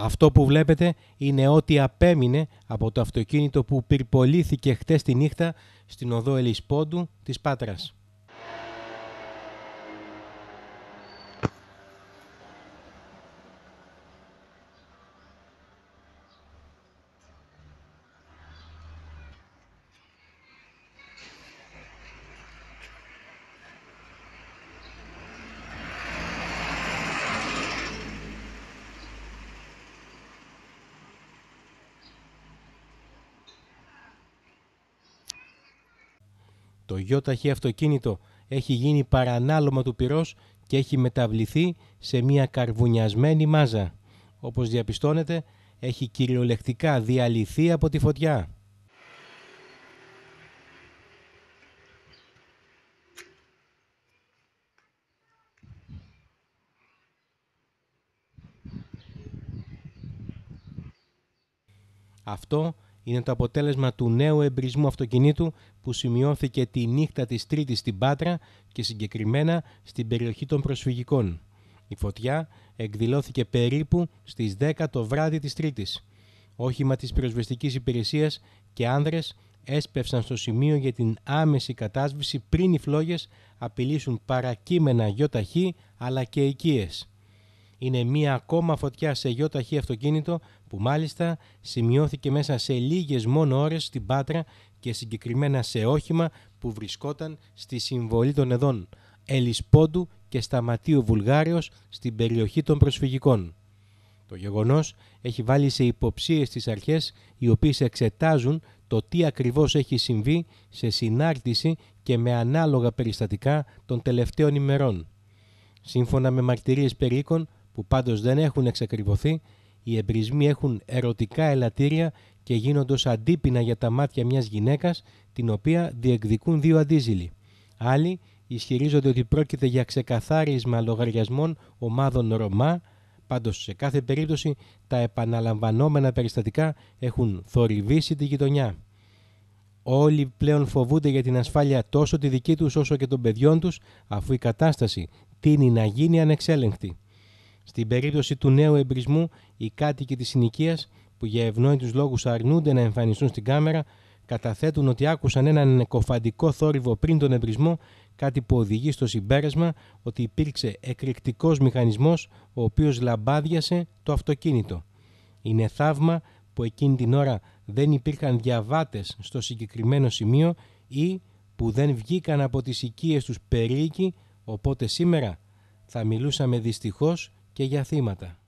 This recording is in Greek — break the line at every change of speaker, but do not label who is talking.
Αυτό που βλέπετε είναι ό,τι απέμεινε από το αυτοκίνητο που πυρπολήθηκε χτες τη νύχτα στην οδό Ελισπόντου της Πάτρας. Το γιοταχή αυτοκίνητο έχει γίνει παρανάλωμα του πυρός και έχει μεταβληθεί σε μια καρβουνιασμένη μάζα. Όπως διαπιστώνεται, έχει κυριολεκτικά διαλυθεί από τη φωτιά. Αυτό είναι το αποτέλεσμα του νέου εμπρισμού αυτοκινήτου που σημειώθηκε τη νύχτα της Τρίτης στην Πάτρα και συγκεκριμένα στην περιοχή των προσφυγικών. Η φωτιά εκδηλώθηκε περίπου στις 10 το βράδυ της Τρίτης. Όχημα της προσβεστικής υπηρεσίας και άνδρες έσπευσαν στο σημείο για την άμεση κατάσβηση πριν οι φλόγες απειλήσουν παρακείμενα γιοταχή αλλά και οικίες είναι μία ακόμα φωτιά σε γιοταχή αυτοκίνητο που μάλιστα σημειώθηκε μέσα σε λίγες μόνο ώρες στην Πάτρα και συγκεκριμένα σε όχημα που βρισκόταν στη συμβολή των εδών Ελισπόντου και Σταματίου Βουλγάριος στην περιοχή των προσφυγικών. Το γεγονός έχει βάλει σε υποψίες τις αρχές οι οποίες εξετάζουν το τι ακριβώς έχει συμβεί σε συνάρτηση και με ανάλογα περιστατικά των τελευταίων ημερών. Σύμφωνα με μαρτυρίες περίκων, που πάντως δεν έχουν εξακριβωθεί, οι εμπρισμοί έχουν ερωτικά ελαττήρια και γίνονται ως αντίπεινα για τα μάτια μιας γυναίκας, την οποία διεκδικούν δύο αντίζηλοι. Άλλοι ισχυρίζονται ότι πρόκειται για ξεκαθάρισμα λογαριασμών ομάδων Ρωμά, πάντως σε κάθε περίπτωση τα επαναλαμβανόμενα περιστατικά έχουν θορυβήσει τη γειτονιά. Όλοι πλέον φοβούνται για την ασφάλεια τόσο τη δική τους όσο και των παιδιών τους, αφού η κατάσταση τίνει να γίνει ανεξέλεγκτη. Στην περίπτωση του νέου εμπρισμού, οι κάτοικοι της συνοικίας, που για ευνόητους λόγους αρνούνται να εμφανιστούν στην κάμερα, καταθέτουν ότι άκουσαν έναν κοφαντικό θόρυβο πριν τον εμπρισμό, κάτι που οδηγεί στο συμπέρασμα ότι υπήρξε εκρηκτικός μηχανισμός ο οποίος λαμπάδιασε το αυτοκίνητο. Είναι θαύμα που εκείνη την ώρα δεν υπήρχαν διαβάτες στο συγκεκριμένο σημείο ή που δεν βγήκαν από τις οικίες τους περίοικοι, οπότε σήμερα θα μιλούσαμε δυστυχώς και για θύματα.